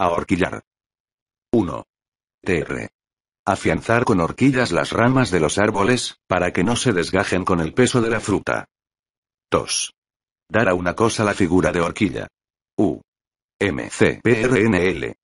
Ahorquillar. 1. TR. Afianzar con horquillas las ramas de los árboles, para que no se desgajen con el peso de la fruta. 2. Dar a una cosa la figura de horquilla. U. M. C. P. R. N. L.